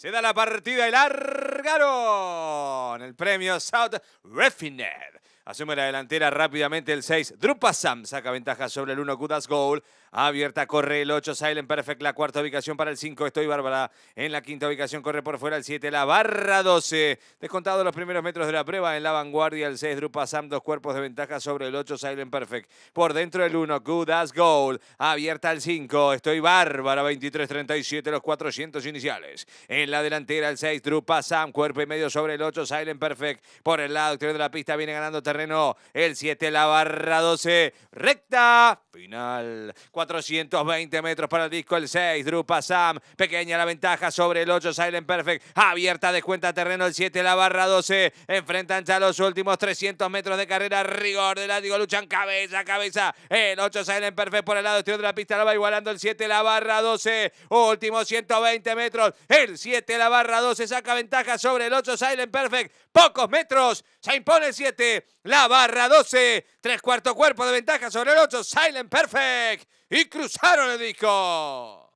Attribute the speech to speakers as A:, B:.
A: Se da la partida y largaron el premio South Refiner. Asume la delantera rápidamente el 6. Drupa Sam saca ventaja sobre el 1 Kudas Goal. Abierta, corre el 8, Silent Perfect, la cuarta ubicación para el 5, Estoy Bárbara. En la quinta ubicación corre por fuera el 7, la barra 12. Descontado los primeros metros de la prueba en la vanguardia, el 6, Drupa Sam, dos cuerpos de ventaja sobre el 8, Silent Perfect. Por dentro el 1, Good As Goal. Abierta el 5, Estoy Bárbara, 23-37, los 400 iniciales. En la delantera el 6, Drupa Sam, cuerpo y medio sobre el 8, Silent Perfect. Por el lado exterior de la pista viene ganando terreno el 7, la barra 12. Recta final. 420 metros para el disco, el 6, Drupa Sam, Pequeña la ventaja sobre el 8, Silent Perfect. Abierta de cuenta terreno el 7, la barra 12. Enfrentan ya los últimos 300 metros de carrera. Rigor de látigo, luchan cabeza a cabeza. El 8, Silent Perfect por el lado exterior de la pista, lo va igualando el 7, la barra 12. Últimos 120 metros. El 7, la barra 12, saca ventaja sobre el 8, Silent Perfect. Pocos metros. Se impone el 7, la barra 12. Tres cuarto cuerpo de ventaja sobre el 8. Silent Perfect. Y cruzaron el disco.